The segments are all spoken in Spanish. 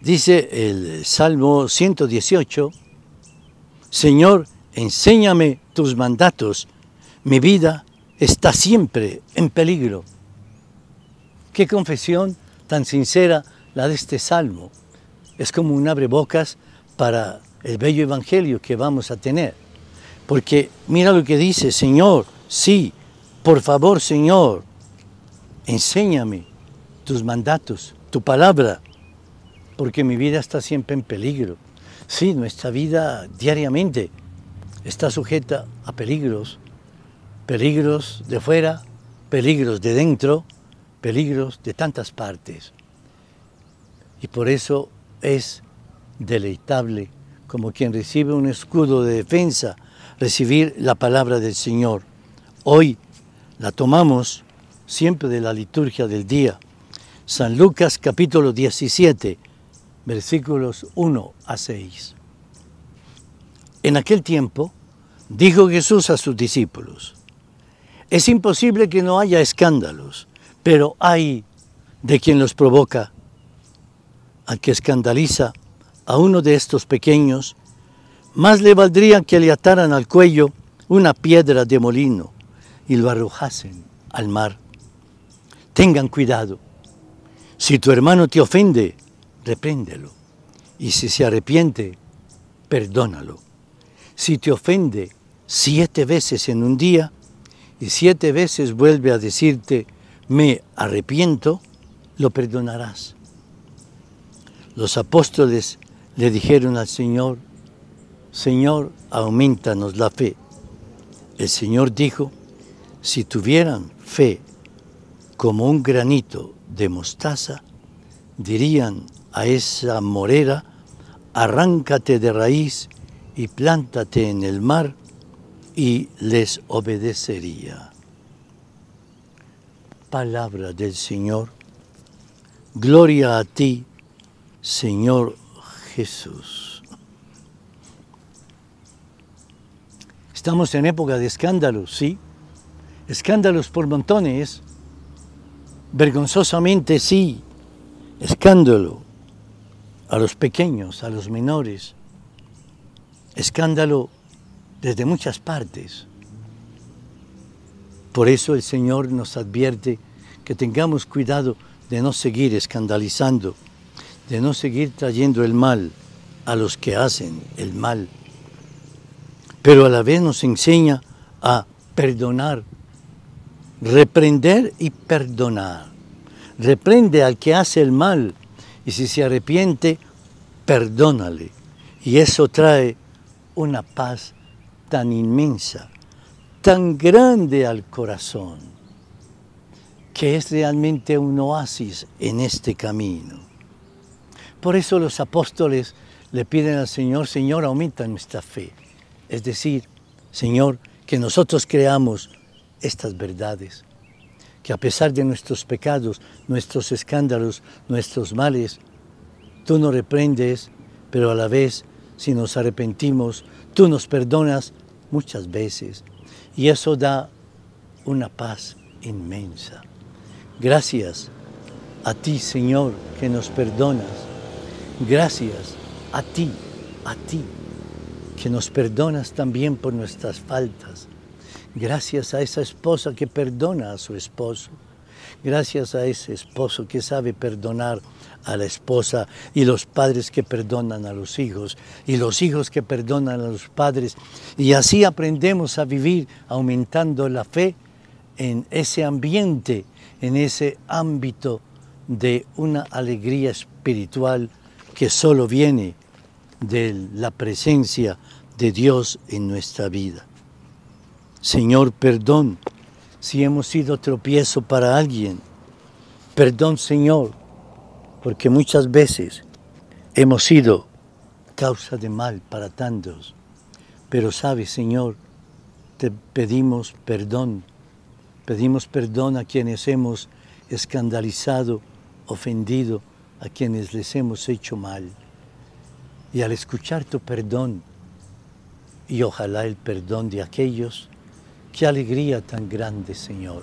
dice el Salmo 118, Señor, enséñame tus mandatos, mi vida está siempre en peligro. Qué confesión tan sincera la de este Salmo. Es como un abrebocas para el bello Evangelio que vamos a tener. Porque mira lo que dice, Señor, sí, por favor, Señor, enséñame tus mandatos, tu palabra porque mi vida está siempre en peligro. Sí, nuestra vida diariamente está sujeta a peligros, peligros de fuera, peligros de dentro, peligros de tantas partes. Y por eso es deleitable, como quien recibe un escudo de defensa, recibir la palabra del Señor. Hoy la tomamos siempre de la liturgia del día. San Lucas capítulo 17, versículos 1 a 6. En aquel tiempo dijo Jesús a sus discípulos, es imposible que no haya escándalos, pero hay de quien los provoca. Al que escandaliza a uno de estos pequeños, más le valdría que le ataran al cuello una piedra de molino y lo arrojasen al mar. Tengan cuidado. Si tu hermano te ofende, repréndelo. Y si se arrepiente, perdónalo. Si te ofende siete veces en un día y siete veces vuelve a decirte, me arrepiento, lo perdonarás. Los apóstoles le dijeron al Señor, Señor, aumentanos la fe. El Señor dijo, si tuvieran fe como un granito de mostaza, dirían a esa morera, arráncate de raíz y plántate en el mar y les obedecería. Palabra del Señor. Gloria a ti, Señor Jesús. Estamos en época de escándalos, ¿sí? Escándalos por montones. Vergonzosamente, sí. Escándalo a los pequeños, a los menores. Escándalo desde muchas partes. Por eso el Señor nos advierte que tengamos cuidado de no seguir escandalizando, de no seguir trayendo el mal a los que hacen el mal. Pero a la vez nos enseña a perdonar, reprender y perdonar. Reprende al que hace el mal y si se arrepiente, perdónale. Y eso trae una paz tan inmensa, tan grande al corazón, que es realmente un oasis en este camino. Por eso los apóstoles le piden al Señor, Señor, aumenta nuestra fe. Es decir, Señor, que nosotros creamos estas verdades que a pesar de nuestros pecados, nuestros escándalos, nuestros males, tú nos reprendes, pero a la vez, si nos arrepentimos, tú nos perdonas muchas veces. Y eso da una paz inmensa. Gracias a ti, Señor, que nos perdonas. Gracias a ti, a ti, que nos perdonas también por nuestras faltas Gracias a esa esposa que perdona a su esposo. Gracias a ese esposo que sabe perdonar a la esposa y los padres que perdonan a los hijos y los hijos que perdonan a los padres. Y así aprendemos a vivir aumentando la fe en ese ambiente, en ese ámbito de una alegría espiritual que solo viene de la presencia de Dios en nuestra vida. Señor, perdón si hemos sido tropiezo para alguien. Perdón, Señor, porque muchas veces hemos sido causa de mal para tantos. Pero sabes, Señor, te pedimos perdón. Pedimos perdón a quienes hemos escandalizado, ofendido, a quienes les hemos hecho mal. Y al escuchar tu perdón, y ojalá el perdón de aquellos Qué alegría tan grande, Señor.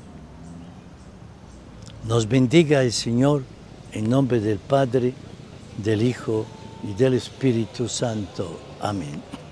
Nos bendiga el Señor en nombre del Padre, del Hijo y del Espíritu Santo. Amén.